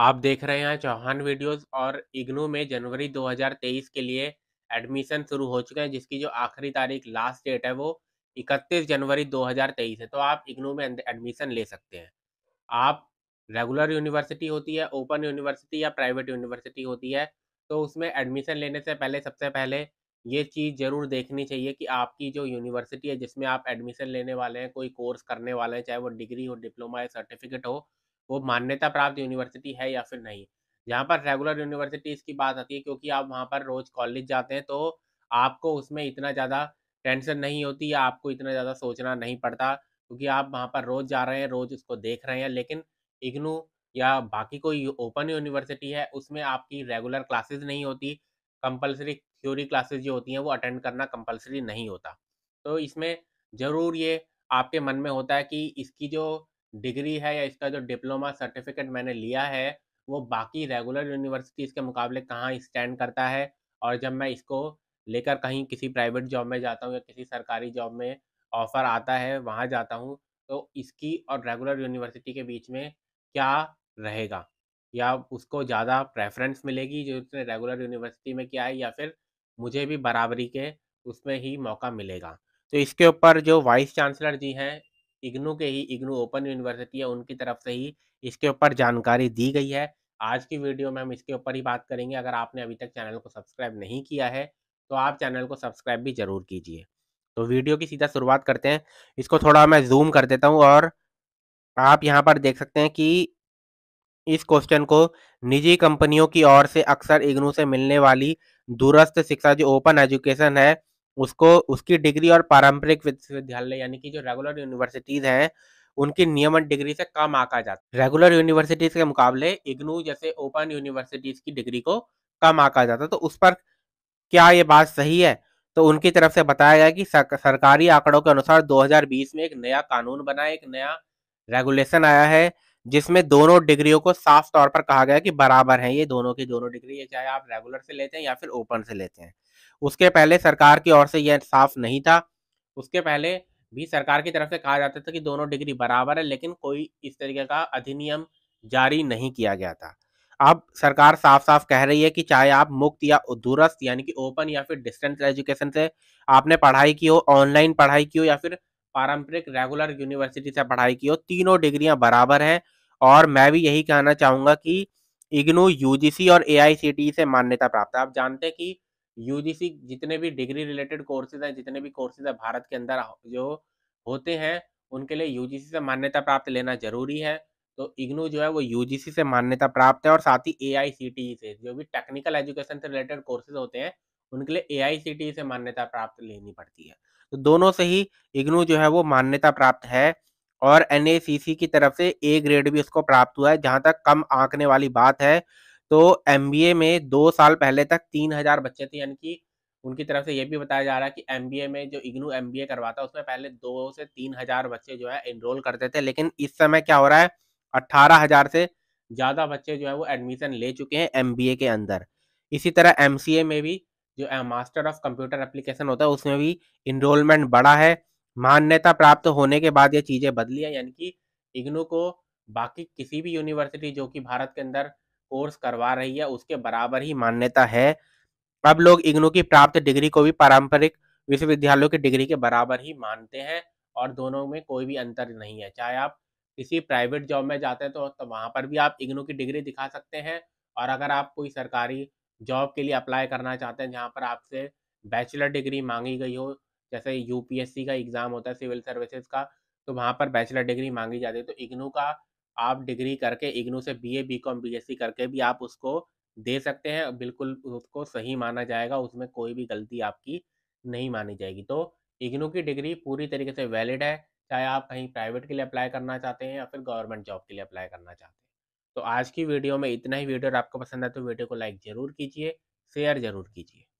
आप देख रहे हैं चौहान वीडियोस और इग्नू में जनवरी 2023 के लिए एडमिशन शुरू हो चुके हैं जिसकी जो आखिरी तारीख लास्ट डेट है वो 31 जनवरी 2023 है तो आप इग्नू में एडमिशन ले सकते हैं आप रेगुलर यूनिवर्सिटी होती है ओपन यूनिवर्सिटी या प्राइवेट यूनिवर्सिटी होती है तो उसमें एडमिशन लेने से पहले सबसे पहले ये चीज़ ज़रूर देखनी चाहिए कि आपकी जो यूनिवर्सिटी है जिसमें आप एडमिशन लेने वाले हैं कोई कोर्स करने वाले हैं चाहे वो डिग्री हो डिप्लोमा या सर्टिफिकेट हो वो मान्यता प्राप्त यूनिवर्सिटी है या फिर नहीं यहाँ पर रेगुलर यूनिवर्सिटीज़ की बात आती है क्योंकि आप वहाँ पर रोज़ कॉलेज जाते हैं तो आपको उसमें इतना ज़्यादा टेंशन नहीं होती या आपको इतना ज़्यादा सोचना नहीं पड़ता क्योंकि आप वहाँ पर रोज़ जा रहे हैं रोज़ उसको देख रहे हैं लेकिन इग्नू या बाकी कोई ओपन यूनिवर्सिटी है उसमें आपकी रेगुलर क्लासेज नहीं होती कंपलसरी थ्योरी क्लासेज जो होती हैं वो अटेंड करना कंपलसरी नहीं होता तो इसमें ज़रूर ये आपके मन में होता है कि इसकी जो डिग्री है या इसका जो डिप्लोमा सर्टिफिकेट मैंने लिया है वो बाकी रेगुलर यूनिवर्सिटीज़ के मुकाबले कहाँ स्टैंड करता है और जब मैं इसको लेकर कहीं किसी प्राइवेट जॉब में जाता हूँ या किसी सरकारी जॉब में ऑफ़र आता है वहाँ जाता हूँ तो इसकी और रेगुलर यूनिवर्सिटी के बीच में क्या रहेगा या उसको ज़्यादा प्रेफरेंस मिलेगी जो उसने रेगुलर यूनिवर्सिटी में किया है या फिर मुझे भी बराबरी के उसमें ही मौका मिलेगा तो इसके ऊपर जो वाइस चांसलर जी हैं इग्नू के ही इग्नू ओपन यूनिवर्सिटी है उनकी तरफ से ही इसके ऊपर जानकारी दी गई है आज की वीडियो में हम इसके ऊपर ही बात करेंगे अगर आपने अभी तक चैनल को सब्सक्राइब नहीं किया है तो आप चैनल को सब्सक्राइब भी ज़रूर कीजिए तो वीडियो की सीधा शुरुआत करते हैं इसको थोड़ा मैं जूम कर देता हूँ और आप यहाँ पर देख सकते हैं कि इस क्वेश्चन को निजी कंपनियों की ओर से अक्सर इग्नू से मिलने वाली दूरस्थ शिक्षा जो ओपन एजुकेशन है उसको उसकी डिग्री और पारंपरिक विश्वविद्यालय यानी कि जो रेगुलर यूनिवर्सिटीज़ हैं उनकी नियमित डिग्री से कम आका जाता है रेगुलर यूनिवर्सिटीज़ के मुकाबले इग्नू जैसे ओपन यूनिवर्सिटीज़ की डिग्री को कम आका जाता तो उस पर क्या ये बात सही है तो उनकी तरफ से बताया गया कि सरकारी आंकड़ों के अनुसार 2020 में एक नया कानून बना एक नया रेगुलेशन आया है जिसमें दोनों डिग्रियों को साफ तौर पर कहा गया कि बराबर हैं ये दोनों की दोनों डिग्री ये चाहे आप रेगुलर से लेते हैं या फिर ओपन से लेते हैं उसके पहले सरकार की ओर से यह साफ नहीं था उसके पहले भी सरकार की तरफ से कहा जाता था कि दोनों डिग्री बराबर है लेकिन कोई इस तरीके का अधिनियम जारी नहीं किया गया था अब सरकार साफ साफ कह रही है कि चाहे आप मुक्त या दूरस्थ यानी कि ओपन या फिर डिस्टेंस एजुकेशन से आपने पढ़ाई की हो ऑनलाइन पढ़ाई की हो या फिर पारंपरिक रेगुलर यूनिवर्सिटी से पढ़ाई की हो तीनों डिग्रियां बराबर हैं और मैं भी यही कहना चाहूँगा कि इग्नू यूजीसी और ए से मान्यता प्राप्त है आप जानते हैं कि यूजीसी जितने भी डिग्री रिलेटेड कोर्सेज हैं जितने भी कोर्सेज हैं भारत के अंदर जो होते हैं उनके लिए यूजीसी से मान्यता प्राप्त लेना जरूरी है तो इग्नू जो है वो यूजीसी से मान्यता प्राप्त है और साथ ही ए से जो भी टेक्निकल एजुकेशन से रिलेटेड कोर्सेज होते हैं उनके लिए ए से मान्यता प्राप्त लेनी पड़ती है तो दोनों से ही इग्नू जो है वो मान्यता प्राप्त है और एन की तरफ से ए ग्रेड भी इसको प्राप्त हुआ है जहां तक कम आंकने वाली बात है तो एम में दो साल पहले तक तीन हजार बच्चे थे यानी कि उनकी तरफ से ये भी बताया जा रहा है कि एम में जो इग्नू एम करवाता है उसमें पहले दो से तीन हजार बच्चे जो है एनरोल करते थे लेकिन इस समय क्या हो रहा है अट्ठारह हजार से ज़्यादा बच्चे जो है वो एडमिशन ले चुके हैं एम के अंदर इसी तरह एम में भी जो मास्टर ऑफ कंप्यूटर एप्लीकेशन होता है उसमें भी इनरोलमेंट बढ़ा है मान्यता प्राप्त होने के बाद ये चीज़ें बदली है यानी कि इग्नू को बाकी किसी भी यूनिवर्सिटी जो कि भारत के अंदर कोर्स करवा रही है उसके बराबर ही मान्यता है अब लोग इग्नू की प्राप्त डिग्री को भी पारंपरिक विश्वविद्यालयों की डिग्री के बराबर ही मानते हैं और दोनों में कोई भी अंतर नहीं है चाहे आप किसी प्राइवेट जॉब में जाते हैं तो, तो वहां पर भी आप इग्नू की डिग्री दिखा सकते हैं और अगर आप कोई सरकारी जॉब के लिए अप्लाई करना चाहते हैं जहाँ पर आपसे बैचलर डिग्री मांगी गई हो जैसे यूपीएससी का एग्ज़ाम होता है सिविल सर्विसेज का तो वहाँ पर बैचलर डिग्री मांगी जाती है तो इग्नू का आप डिग्री करके इग्नू से बीए बीकॉम बीएससी करके भी आप उसको दे सकते हैं बिल्कुल उसको सही माना जाएगा उसमें कोई भी गलती आपकी नहीं मानी जाएगी तो इग्नू की डिग्री पूरी तरीके से वैलिड है चाहे आप कहीं प्राइवेट के लिए अप्लाई करना चाहते हैं या फिर गवर्नमेंट जॉब के लिए अप्लाई करना चाहते हैं तो आज की वीडियो में इतना ही वीडियो आपको पसंद आए तो वीडियो को लाइक ज़रूर कीजिए शेयर ज़रूर कीजिए